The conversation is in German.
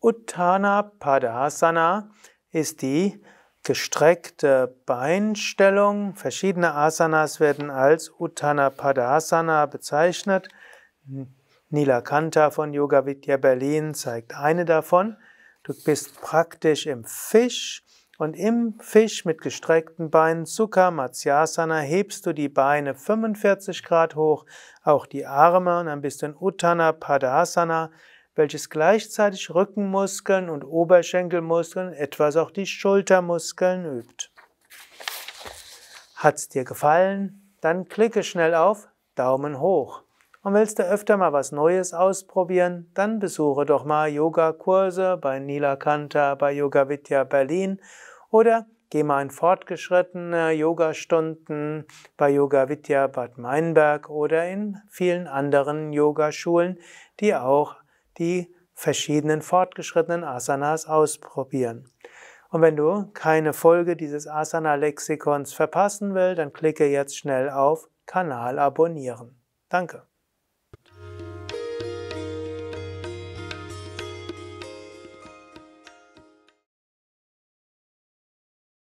Uttana Padasana ist die gestreckte Beinstellung. Verschiedene Asanas werden als Uttana Padasana bezeichnet. Nila Kanta von Yoga Vidya Berlin zeigt eine davon. Du bist praktisch im Fisch und im Fisch mit gestreckten Beinen Sukha Matsyasana hebst du die Beine 45 Grad hoch, auch die Arme und dann bist du in Uttana Padasana welches gleichzeitig Rückenmuskeln und Oberschenkelmuskeln, etwas auch die Schultermuskeln übt. Hat es dir gefallen? Dann klicke schnell auf Daumen hoch. Und willst du öfter mal was Neues ausprobieren, dann besuche doch mal Yogakurse bei Nila Kanta, bei Yoga Vidya Berlin oder geh mal in fortgeschrittene Yogastunden bei Yoga Vidya Bad Meinberg oder in vielen anderen Yogaschulen, die auch die verschiedenen fortgeschrittenen Asanas ausprobieren. Und wenn du keine Folge dieses Asana-Lexikons verpassen willst, dann klicke jetzt schnell auf Kanal abonnieren. Danke.